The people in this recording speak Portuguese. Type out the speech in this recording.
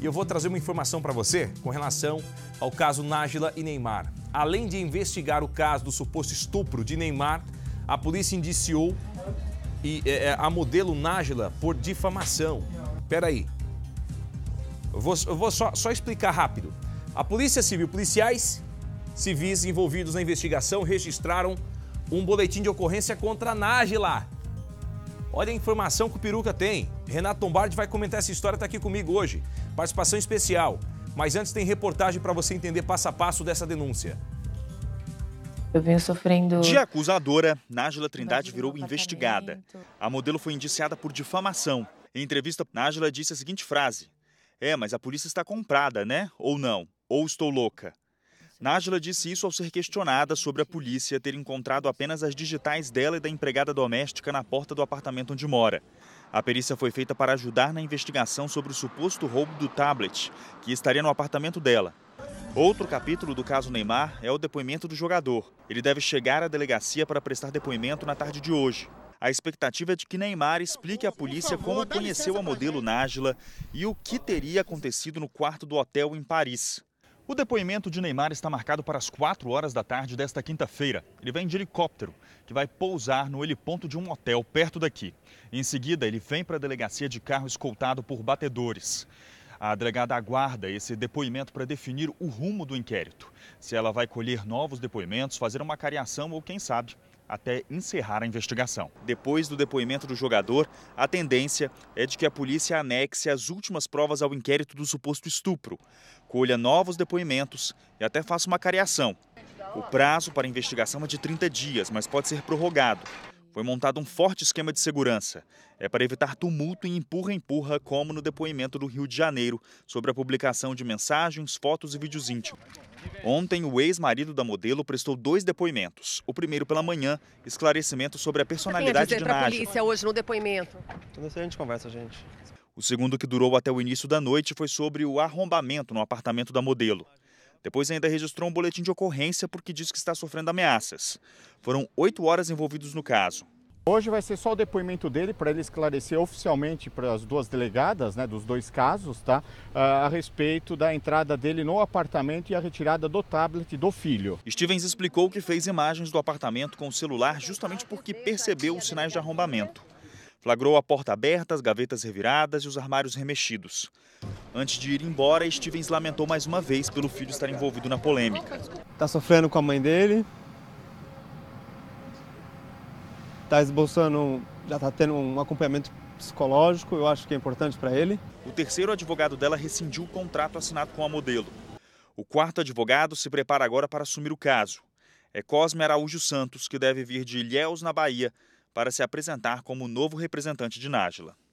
E eu vou trazer uma informação para você com relação ao caso Nájila e Neymar. Além de investigar o caso do suposto estupro de Neymar, a polícia indiciou e, é, é, a modelo Nájila por difamação. Peraí. Eu vou, eu vou só, só explicar rápido. A Polícia Civil, policiais civis envolvidos na investigação registraram um boletim de ocorrência contra a Nájila. Olha a informação que o Peruca tem. Renato Lombardi vai comentar essa história, está aqui comigo hoje. Participação especial. Mas antes tem reportagem para você entender passo a passo dessa denúncia. Eu venho sofrendo. De acusadora, Nájila Trindade virou investigada. A modelo foi indiciada por difamação. Em entrevista, Nájila disse a seguinte frase: É, mas a polícia está comprada, né? Ou não? Ou estou louca? Nájila disse isso ao ser questionada sobre a polícia ter encontrado apenas as digitais dela e da empregada doméstica na porta do apartamento onde mora. A perícia foi feita para ajudar na investigação sobre o suposto roubo do tablet, que estaria no apartamento dela. Outro capítulo do caso Neymar é o depoimento do jogador. Ele deve chegar à delegacia para prestar depoimento na tarde de hoje. A expectativa é de que Neymar explique à polícia como conheceu a modelo Nájila e o que teria acontecido no quarto do hotel em Paris. O depoimento de Neymar está marcado para as 4 horas da tarde desta quinta-feira. Ele vem de helicóptero, que vai pousar no heliponto de um hotel perto daqui. Em seguida, ele vem para a delegacia de carro escoltado por batedores. A delegada aguarda esse depoimento para definir o rumo do inquérito. Se ela vai colher novos depoimentos, fazer uma cariação ou, quem sabe, até encerrar a investigação. Depois do depoimento do jogador, a tendência é de que a polícia anexe as últimas provas ao inquérito do suposto estupro, colha novos depoimentos e até faça uma cariação. O prazo para a investigação é de 30 dias, mas pode ser prorrogado. Foi montado um forte esquema de segurança. É para evitar tumulto e empurra-empurra, como no depoimento do Rio de Janeiro, sobre a publicação de mensagens, fotos e vídeos íntimos. Ontem, o ex-marido da modelo prestou dois depoimentos. O primeiro pela manhã, esclarecimento sobre a personalidade de Nájila. polícia hoje no depoimento? Tudo então, isso a gente conversa, gente. O segundo, que durou até o início da noite, foi sobre o arrombamento no apartamento da modelo. Depois ainda registrou um boletim de ocorrência porque diz que está sofrendo ameaças. Foram oito horas envolvidos no caso. Hoje vai ser só o depoimento dele para ele esclarecer oficialmente para as duas delegadas, né, dos dois casos, tá, ah, a respeito da entrada dele no apartamento e a retirada do tablet do filho. Stevens explicou que fez imagens do apartamento com o celular justamente porque percebeu os sinais de arrombamento. Flagrou a porta aberta, as gavetas reviradas e os armários remexidos. Antes de ir embora, Stevens lamentou mais uma vez pelo filho estar envolvido na polêmica. Está sofrendo com a mãe dele, está esboçando, já está tendo um acompanhamento psicológico, eu acho que é importante para ele. O terceiro advogado dela rescindiu o contrato assinado com a modelo. O quarto advogado se prepara agora para assumir o caso. É Cosme Araújo Santos, que deve vir de Ilhéus, na Bahia, para se apresentar como novo representante de Nájila.